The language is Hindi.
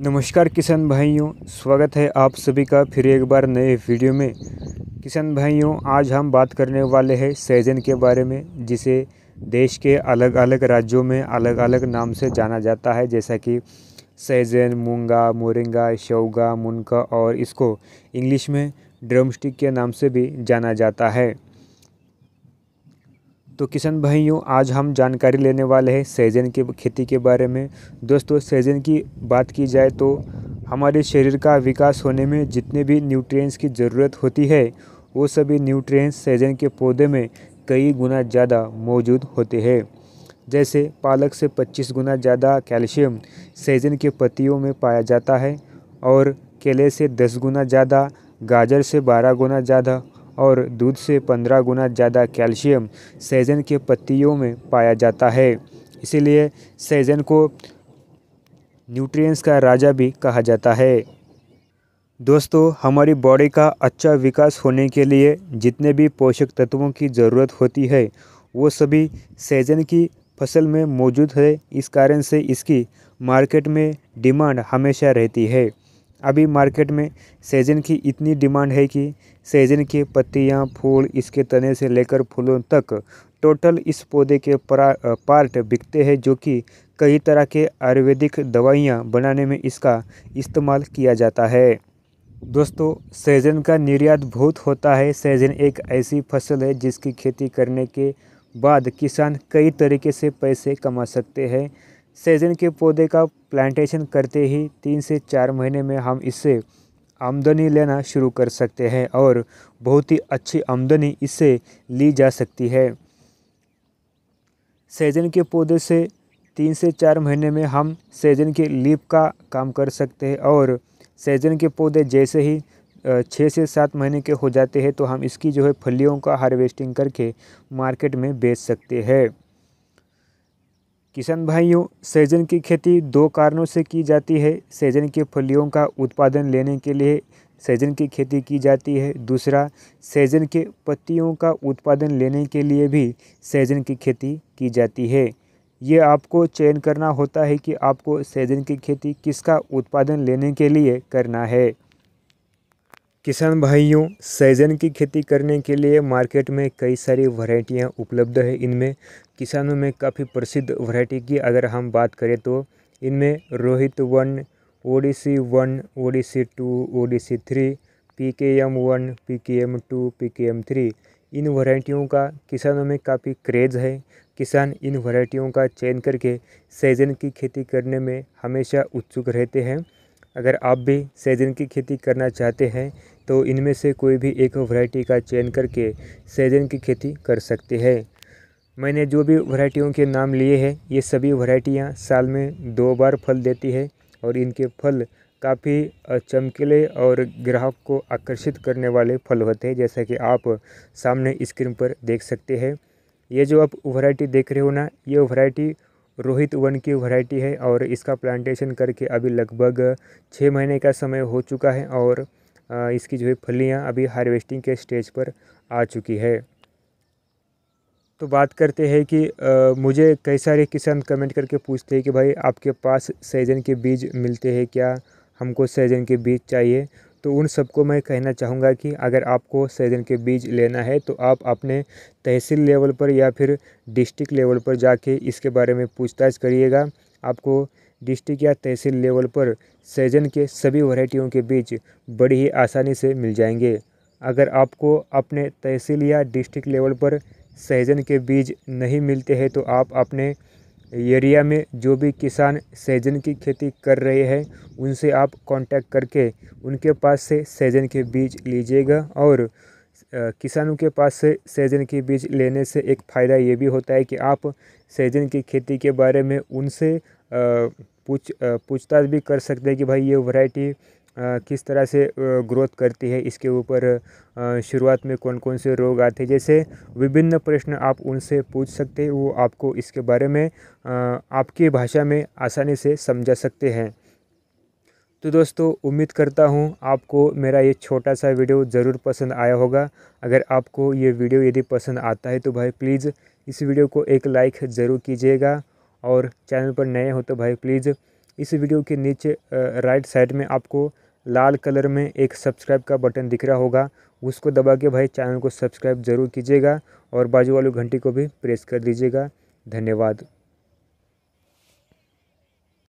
नमस्कार किसान भाइयों स्वागत है आप सभी का फिर एक बार नए वीडियो में किसान भाइयों आज हम बात करने वाले हैं सैजन के बारे में जिसे देश के अलग अलग राज्यों में अलग अलग नाम से जाना जाता है जैसा कि सैजन मूंगा मोरिंगा शौगा मुनका और इसको इंग्लिश में ड्रमस्टिक के नाम से भी जाना जाता है तो किसान भाइयों आज हम जानकारी लेने वाले हैं सैजन के खेती के बारे में दोस्तों सैजन की बात की जाए तो हमारे शरीर का विकास होने में जितने भी न्यूट्रिएंट्स की ज़रूरत होती है वो सभी न्यूट्रिएंट्स सैजन के पौधे में कई गुना ज़्यादा मौजूद होते हैं जैसे पालक से 25 गुना ज़्यादा कैल्शियम सैजन के पत्तियों में पाया जाता है और केले से दस गुना ज़्यादा गाजर से बारह गुना ज़्यादा और दूध से पंद्रह गुना ज़्यादा कैल्शियम सैजन के पत्तियों में पाया जाता है इसीलिए सैजन को न्यूट्रिएंट्स का राजा भी कहा जाता है दोस्तों हमारी बॉडी का अच्छा विकास होने के लिए जितने भी पोषक तत्वों की ज़रूरत होती है वो सभी सैजन की फसल में मौजूद है इस कारण से इसकी मार्केट में डिमांड हमेशा रहती है अभी मार्केट में सेजन की इतनी डिमांड है कि सेजन के पत्तियाँ फूल इसके तने से लेकर फूलों तक टोटल इस पौधे के पार्ट बिकते हैं जो कि कई तरह के आयुर्वेदिक दवाइयाँ बनाने में इसका इस्तेमाल किया जाता है दोस्तों सेजन का निर्यात बहुत होता है सेजन एक ऐसी फसल है जिसकी खेती करने के बाद किसान कई तरीके से पैसे कमा सकते हैं सेजन के पौधे का प्लांटेशन करते ही तीन से चार महीने में हम इससे आमदनी लेना शुरू कर सकते हैं और बहुत ही अच्छी आमदनी इससे ली जा सकती है सेजन के पौधे से तीन से चार महीने में हम सेजन के लीप का काम कर सकते हैं और सेजन के पौधे जैसे ही छः से सात महीने के हो जाते हैं तो हम इसकी जो है फलियों का हार्वेस्टिंग करके मार्केट में बेच सकते हैं किसान भाइयों सहजन की खेती दो कारणों से की जाती है सहजन के फलियों का उत्पादन लेने के लिए सहजन की खेती की जाती है दूसरा सहजन के पत्तियों का उत्पादन लेने के लिए भी सहजन की खेती की जाती है ये आपको चयन करना होता है कि आपको सहजन की खेती किसका उत्पादन लेने के लिए करना है किसान भाइयों सैजन की खेती करने के लिए मार्केट में कई सारी वैरायटियाँ उपलब्ध है इनमें किसानों में काफ़ी प्रसिद्ध वैरायटी की अगर हम बात करें तो इनमें Rohit one ODC one ODC two ODC three P K M one P K M two P K M three इन वैरायटियों का किसानों में काफ़ी क्रेज है किसान इन वैरायटियों का चयन करके सैजन की खेती करने में हमेशा उत्सुक रहते हैं अगर आप भी सैजन की खेती करना चाहते हैं तो इनमें से कोई भी एक वैरायटी का चयन करके सैजन की खेती कर सकते हैं मैंने जो भी वैरायटियों के नाम लिए हैं ये सभी वैरायटियाँ साल में दो बार फल देती है और इनके फल काफ़ी चमकीले और ग्राहक को आकर्षित करने वाले फल होते हैं जैसा कि आप सामने स्क्रीन पर देख सकते हैं ये जो आप वैरायटी देख रहे हो ना ये वैरायटी रोहित वन की वैरायटी है और इसका प्लांटेशन करके अभी लगभग छः महीने का समय हो चुका है और इसकी जो है फलियाँ अभी हार्वेस्टिंग के स्टेज पर आ चुकी है तो बात करते हैं कि आ, मुझे कई सारे किसान कमेंट करके पूछते हैं कि भाई आपके पास सैजन के बीज मिलते हैं क्या हमको सैजन के बीज चाहिए तो उन सबको मैं कहना चाहूँगा कि अगर आपको सैजन के बीज लेना है तो आप अपने तहसील लेवल पर या फिर डिस्ट्रिक्ट लेवल पर जाके इसके बारे में पूछताछ करिएगा आपको डिस्ट्रिक्ट या तहसील लेवल पर सैजन के सभी वैरायटियों के बीज बड़ी ही आसानी से मिल जाएंगे अगर आपको अपने तहसील या डिस्ट्रिक्ट लेवल पर सहजन के बीज नहीं मिलते हैं तो आप अपने एरिया में जो भी किसान सहजन की खेती कर रहे हैं उनसे आप कांटेक्ट करके उनके पास से सहजन के बीज लीजिएगा और किसानों के पास से सहजन के बीज लेने से एक फ़ायदा ये भी होता है कि आप सहजन की खेती के बारे में उनसे पूछ पूछताछ भी कर सकते हैं कि भाई ये वैरायटी किस तरह से ग्रोथ करती है इसके ऊपर शुरुआत में कौन कौन से रोग आते हैं जैसे विभिन्न प्रश्न आप उनसे पूछ सकते हैं वो आपको इसके बारे में आपकी भाषा में आसानी से समझा सकते हैं तो दोस्तों उम्मीद करता हूँ आपको मेरा ये छोटा सा वीडियो ज़रूर पसंद आया होगा अगर आपको ये वीडियो यदि पसंद आता है तो भाई प्लीज़ इस वीडियो को एक लाइक ज़रूर कीजिएगा और चैनल पर नए हो तो भाई प्लीज़ इस वीडियो के नीचे राइट साइड में आपको लाल कलर में एक सब्सक्राइब का बटन दिख रहा होगा उसको दबा के भाई चैनल को सब्सक्राइब ज़रूर कीजिएगा और बाजू वाली घंटी को भी प्रेस कर दीजिएगा धन्यवाद